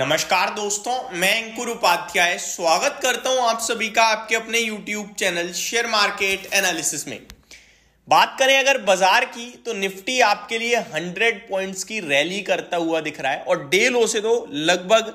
नमस्कार दोस्तों मैं अंकुर उपाध्याय स्वागत करता हूं आप सभी का आपके अपने YouTube channel share market analysis में बात करें अगर बाजार की तो निफ्टी आपके लिए 100 पॉइंट्स की रैली करता हुआ दिख रहा है और डे लो से तो लगभग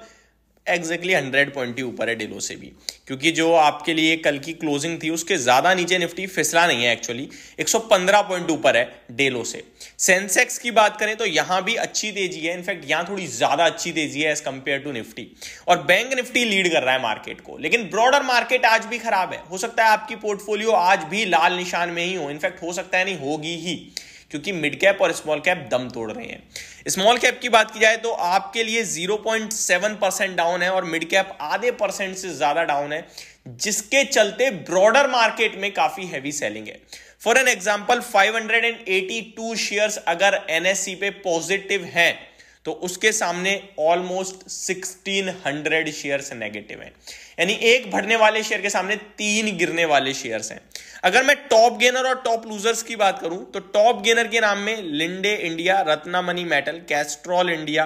एग्जैक्टली हंड्रेड पॉइंट ही ऊपर है डेलो से भी क्योंकि जो आपके लिए कल की क्लोजिंग थी उसके ज़्यादा नीचे निफ्टी फिसला नहीं है एक्चुअली 115 पॉइंट ऊपर है डेलो से सेंसेक्स की बात करें तो यहां भी अच्छी तेजी है इनफैक्ट यहां थोड़ी ज़्यादा अच्छी तेजी है एज कंपेयर टू निफ्टी और बैंक निफ्टी लीड कर रहा है मार्केट को लेकिन ब्रॉडर मार्केट आज भी खराब है हो सकता है आपकी पोर्टफोलियो आज भी लाल निशान में ही हो इनफैक्ट हो सकता है नहीं होगी ही क्योंकि मिड कैप और स्मॉल कैप दम तोड़ रहे हैं स्मॉल कैप की बात की जाए तो आपके लिए 0.7 परसेंट डाउन है और मिड कैप आधे परसेंट से ज्यादा डाउन है जिसके चलते ब्रॉडर मार्केट में काफी हैवी सेलिंग है फॉर एन एग्जाम्पल 582 शेयर्स अगर एनएससी e पे पॉजिटिव हैं तो उसके सामने ऑलमोस्ट 1600 शेयर्स नेगेटिव हैं यानी एक भरने वाले शेयर के सामने तीन गिरने वाले शेयर्स हैं अगर मैं टॉप गेनर और टॉप लूजर्स की बात करूं तो टॉप गेनर के नाम में Linde India Money Metal Castrol India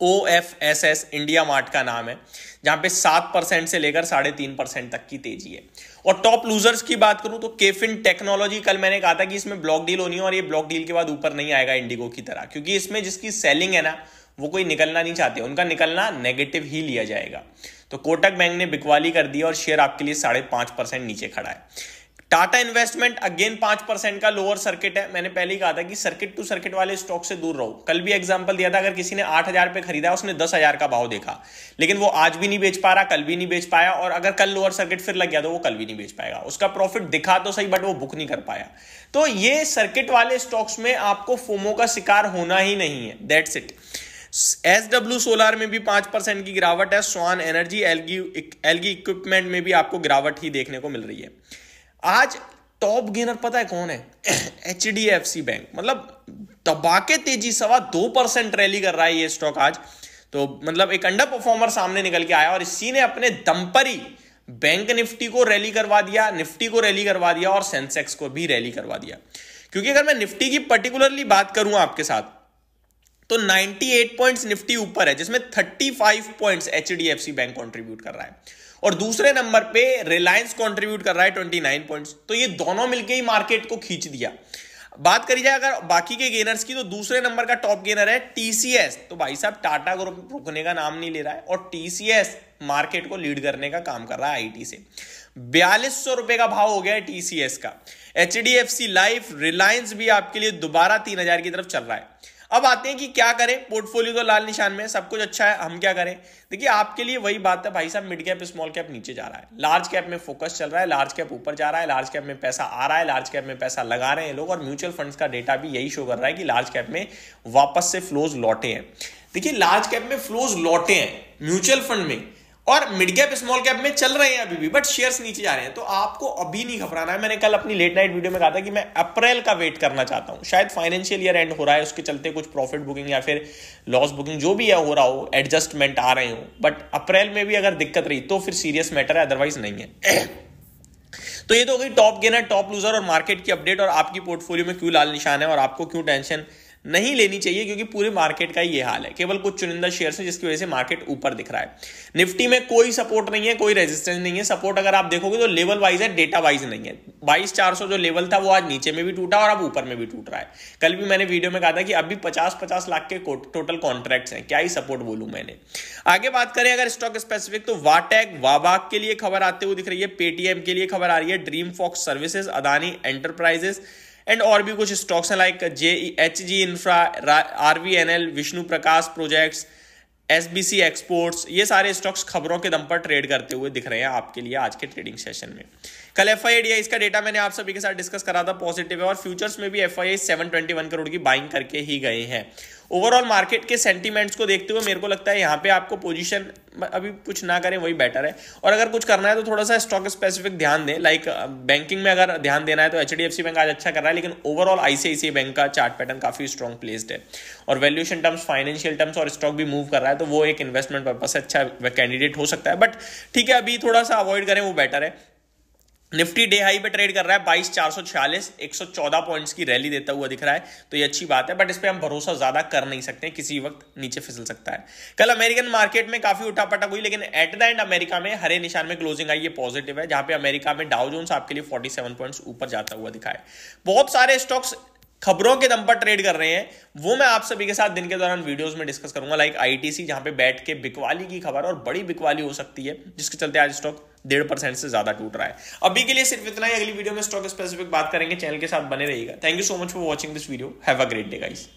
O F S S India Mart का नाम है जहां पे सात परसेंट से लेकर साढ़े तीन परसेंट तक की तेजी है और टॉप लूजर्स की बात करूं तो केफिन टेक्नोलॉजी कल मैंने कहा था कि इसमें ब्लॉक डील होनी है और ये ब्लॉक डील के बाद ऊपर नहीं आएगा इंडिगो की तरह क्योंकि इसमें जिसकी सेलिंग है ना वो कोई निकलना नहीं चाहते उनका निकलना नेगेटिव ही लिया जाएगा तो कोटक बैंक ने बिकवाली कर दी और शेयर आपके लिए साढ़े पांच परसेंट नीचे खड़ा है टाटा इन्वेस्टमेंट अगेन पांच परसेंट का लोअर सर्किट है मैंने पहले ही कहा था कि सर्किट टू सर्किट वाले स्टॉक से दूर रहो कल भी एग्जाम्पल दिया था अगर किसी ने आठ हजार पे खरीदा उसने दस हजार का भाव देखा लेकिन वो आज भी नहीं बेच पा रहा कल भी नहीं बेच पाया और अगर कल लोअर सर्किट फिर लग गया तो वो कल भी नहीं बेच पाएगा उसका प्रॉफिट दिखा तो सही बट वो बुक नहीं कर पाया तो ये सर्किट वाले स्टॉक्स में आपको फोमो का शिकार होना ही नहीं है that's it S W Solar में भी पांच परसेंट की गिरावट है Swan Energy Elgi Elgi Equipment में भी आपको गिरावट ही देखने को मिल रही है आज टॉप गेनर पता है कौन है H D F C Bank मतलब दबाके तेजी सवा दो परसेंट रैली कर रहा है ये स्टॉक आज तो मतलब एक अंडर परफॉर्मर सामने निकल के आया और इसी ने अपने दम पर ही बैंक निफ्टी को रैली करवा दिया निफ्टी को रैली करवा दिया और सेंसेक्स को भी रैली करवा दिया क्योंकि अगर मैं निफ्टी की पर्टिकुलरली बात करूं आपके साथ तो 98 पॉइंट्स निफ्टी ऊपर है जिसमें 35 पॉइंट्स एच बैंक कंट्रीब्यूट कर रहा है और दूसरे नंबर पे रिलायंस कंट्रीब्यूट कर रहा है 29 पॉइंट्स तो ये दोनों मिलके ही मार्केट को खींच दिया बात करी जाए अगर बाकी के गेनर्स की तो दूसरे नंबर का टॉप गेनर है टीसीएस तो भाई साहब टाटा ग्रुप रुकने का नाम नहीं ले रहा है और टीसीएस मार्केट को लीड करने का काम कर रहा है आईटी से बयालीस सौ रुपए का भाव हो गया है टीसीएस का H D F C Life Reliance भी आपके लिए दोबारा तीन हजार की तरफ चल रहा है अब आते हैं कि क्या करें पोर्टफोलियो तो लाल निशान में सब कुछ अच्छा है हम क्या करें देखिए आपके लिए वही बात है भाई साहब मिड कैप स्मॉल कैप नीचे जा रहा है लार्ज कैप में फोकस चल रहा है लार्ज कैप ऊपर जा रहा है लार्ज कैप में पैसा आ रहा है लार्ज कैप में पैसा लगा रहे हैं लोग और म्यूचुअल फंड्स का डेटा भी यही शो कर रहा है कि लार्ज कैप में वापस से फ्लोज लौटे हैं देखिए लार्ज कैप में फ्लोज लौटे हैं म्यूचुअल फंड में और मिड कैप स्मॉल कैप में चल रहे हैं अभी भी बट शेयर्स नीचे जा रहे हैं तो आपको अभी नहीं घबराना है मैंने कल अपनी लेट नाइट वीडियो में कहा था कि मैं अप्रैल का वेट करना चाहता हूं शायद फाइनेंशियल ईयर एंड हो रहा है उसके चलते कुछ प्रॉफिट बुकिंग या फिर लॉस बुकिंग जो भी है हो रहा हो एडजस्टमेंट आ रहे हो बट अप्रैल में भी अगर दिक्कत रही तो फिर सीरियस मैटर है अदरवाइज नहीं है तो ये तो हो गई टॉप गेनर टॉप लूजर और मार्केट की अपडेट और आपकी पोर्टफोलियो में क्यों लाल निशान है और आपको क्यों टेंशन नहीं लेनी चाहिए क्योंकि पूरे मार्केट का ये हाल है केवल कुछ चुनिंदा शेयर है जिसकी वजह से मार्केट ऊपर दिख रहा है निफ्टी में कोई सपोर्ट नहीं है कोई रेजिस्टेंस नहीं है सपोर्ट अगर आप देखोगे तो लेवल वाइज है डेटा वाइज नहीं है बाईस चार सौ जो लेवल था वो आज नीचे में भी टूटा और अब ऊपर में भी टूट रहा है कल भी मैंने वीडियो में कहा था कि अभी पचास पचास लाख के टोटल कॉन्ट्रैक्ट है क्या ही सपोर्ट बोलू मैंने आगे बात करें अगर स्टॉक स्पेसिफिक तो वाटेक वाबाग के लिए खबर आते हुए दिख रही है पेटीएम के लिए खबर आ रही है Dream Folks Services Adani Enterprises and और भी कुछ स्टॉक्स हैं like J H G Infra R V N L Vishnu Prakash Projects S B C Exports ये सारे स्टॉक्स खबरों के दम पर ट्रेड करते हुए दिख रहे हैं आपके लिए आज के ट्रेडिंग सेशन में कल एफ आई इसका डेटा मैंने आप सभी के साथ डिस्कस करा था पॉजिटिव है और फ्यूचर्स में भी F I seven twenty one crore की बाइंग करके ही गए हैं ओवरऑल मार्केट के सेंटीमेंट्स को देखते हुए मेरे को लगता है यहाँ पे आपको पोजीशन अभी कुछ ना करें वही बेटर है और अगर कुछ करना है तो थोड़ा सा स्टॉक स्पेसिफिक ध्यान दें लाइक बैंकिंग में अगर ध्यान देना है तो एच बैंक आज अच्छा कर रहा है लेकिन ओवरऑल आईसीआईसी बैंक का चार्ट पैटर्न काफी स्ट्रॉन्ग प्लेस्ड है और वैल्यूशन टर्म्स फाइनेंशियल टर्म्स और स्टॉक भी मूव कर रहा है तो वो एक इन्वेस्टमेंट पर्पज से अच्छा कैंडिडेट हो सकता है बट ठीक है अभी थोड़ा सा अवॉइड करें वो बेटर है निफ्टी डे हाई पे ट्रेड कर रहा है बाईस चार सौ छियालीस एक सौ चौदह पॉइंट्स की रैली देता हुआ दिख रहा है तो ये अच्छी बात है बट इस पर हम भरोसा ज्यादा कर नहीं सकते किसी वक्त नीचे फिसल सकता है कल अमेरिकन मार्केट में काफी उठापटक हुई लेकिन एट द एंड अमेरिका में हरे निशान में क्लोजिंग आई ये पॉजिटिव है जहां पे अमेरिका में डाउजोन्स आपके लिए फोर्टी सेवन पॉइंट्स ऊपर जाता हुआ दिखा है बहुत सारे स्टॉक्स खबरों के दम पर ट्रेड कर रहे हैं वो मैं आप सभी के साथ दिन के दौरान वीडियोस में डिस्कस करूंगा लाइक आईटीसी जहां पे बैठ के बिकवाली की खबर और बड़ी बिकवाली हो सकती है जिसके चलते आज स्टॉक डेढ़ परसेंट से ज्यादा टूट रहा है अभी के लिए सिर्फ इतना ही अगली वीडियो में स्टॉक स्पेसिफिक बात करेंगे चैनल के साथ बने रहेगा thank you so much for watching this video have a great day guys